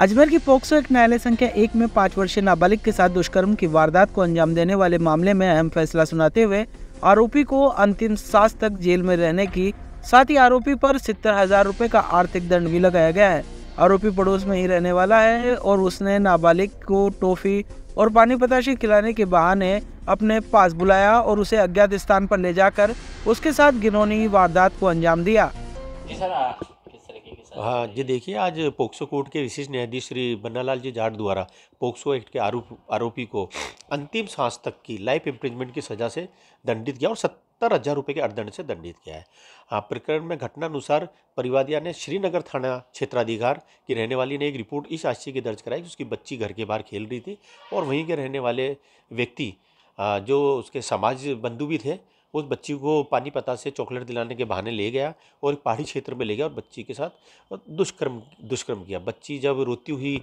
अजमेर की पोक्सो एक न्यायालय संख्या एक में पाँच वर्षीय नाबालिग के साथ दुष्कर्म की वारदात को अंजाम देने वाले मामले में अहम फैसला सुनाते हुए आरोपी को अंतिम सांस तक जेल में रहने की साथ ही आरोपी पर सितर हजार रूपए का आर्थिक दंड भी लगाया गया है आरोपी पड़ोस में ही रहने वाला है और उसने नाबालिग को टॉफी और पानी पताशी खिलाने के बहाने अपने पास बुलाया और उसे अज्ञात स्थान पर ले जाकर उसके साथ घिनौनी वारदात को अंजाम दिया हाँ, हाँ जी देखिए आज पोक्सो कोर्ट के विशेष न्यायाधीश श्री बन्नालाल जी जाट द्वारा पोक्सो एक्ट के आरोप आरोपी को अंतिम सांस तक की लाइफ इम्प्रिजमेंट की सजा से दंडित किया और सत्तर हजार रुपये के अर्दंड से दंडित किया है हाँ प्रकरण में घटनानुसार परिवादिया ने श्रीनगर थाना क्षेत्राधिकार की रहने वाली ने एक रिपोर्ट इस आशय की दर्ज कराई कि उसकी बच्ची घर के बाहर खेल रही थी और वहीं के रहने वाले व्यक्ति जो उसके समाज बंधु भी थे उस बच्ची को पानी पता से चॉकलेट दिलाने के बहाने ले गया और एक पहाड़ी क्षेत्र में ले गया और बच्ची के साथ दुष्कर्म दुष्कर्म किया बच्ची जब रोती हुई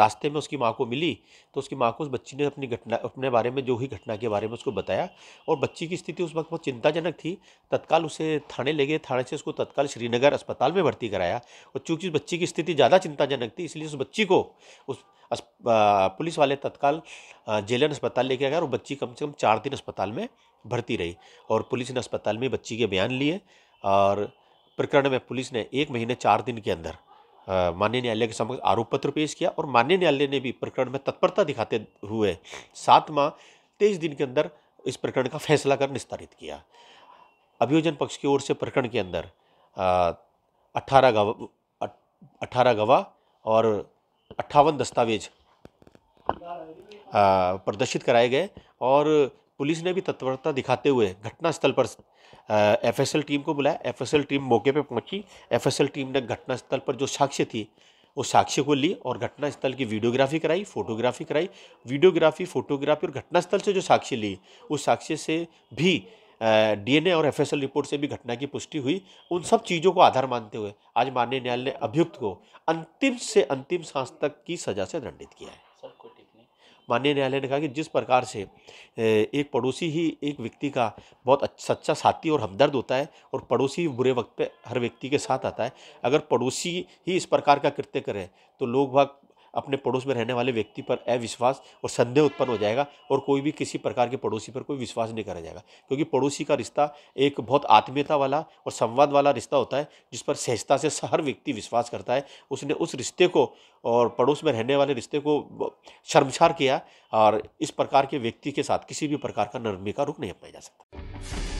रास्ते में उसकी माँ को मिली तो उसकी माँ को उस बच्ची ने अपनी घटना अपने बारे में जो हुई घटना के बारे में उसको बताया और बच्ची की स्थिति उस वक्त बहुत चिंताजनक थी तत्काल उसे थाने ले गए थाने से उसको तत्काल श्रीनगर अस्पताल में भर्ती कराया और चूँकि उस बच्ची की स्थिति ज़्यादा चिंताजनक थी इसलिए उस बच्ची को उस पुलिस वाले तत्काल जेलन अस्पताल लेके गए और बच्ची कम से कम चार दिन अस्पताल में भर्ती रही और पुलिस ने अस्पताल में बच्ची के बयान लिए और प्रकरण में पुलिस ने एक महीने चार दिन के अंदर माननीय न्यायालय के समक्ष आरोप पत्र पेश किया और माननीय न्यायालय ने भी प्रकरण में तत्परता दिखाते हुए सात माह तेईस दिन के अंदर इस प्रकरण का फैसला कर निस्तारित किया अभियोजन पक्ष की ओर से प्रकरण के अंदर अट्ठारह गवाह अट्ठारह गवाह और अट्ठावन दस्तावेज प्रदर्शित कराए गए और पुलिस ने भी तत्परता दिखाते हुए घटनास्थल पर एफएसएल टीम को बुलाया एफएसएल टीम मौके पर पहुंची एफएसएल टीम ने घटनास्थल पर जो साक्ष्य थी उस साक्ष्य को ली और घटनास्थल की वीडियोग्राफी कराई फोटोग्राफी कराई वीडियोग्राफी फोटोग्राफी और घटनास्थल से जो साक्ष्य ली उस साक्ष्य से भी डीएनए और एफएसएल रिपोर्ट से भी घटना की पुष्टि हुई उन सब चीज़ों को आधार मानते हुए आज माननीय न्यायालय ने अभियुक्त को अंतिम से अंतिम सांस तक की सजा से दंडित किया है माननीय न्यायालय ने कहा कि जिस प्रकार से एक पड़ोसी ही एक व्यक्ति का बहुत सच्चा साथी और हमदर्द होता है और पड़ोसी बुरे वक्त पे हर व्यक्ति के साथ आता है अगर पड़ोसी ही इस प्रकार का कृत्य करे तो लोग भाग अपने पड़ोस में रहने वाले व्यक्ति पर अविश्वास और संदेह उत्पन्न हो जाएगा और कोई भी किसी प्रकार के पड़ोसी पर कोई विश्वास नहीं करा जाएगा क्योंकि पड़ोसी का रिश्ता एक बहुत आत्मीयता वाला और संवाद वाला रिश्ता होता है जिस पर सहजता से हर व्यक्ति विश्वास करता है उसने उस रिश्ते को और पड़ोस में रहने वाले रिश्ते को शर्मसार किया और इस प्रकार के व्यक्ति के साथ किसी भी प्रकार का नरमी का रुख नहीं अपनाया जा सकता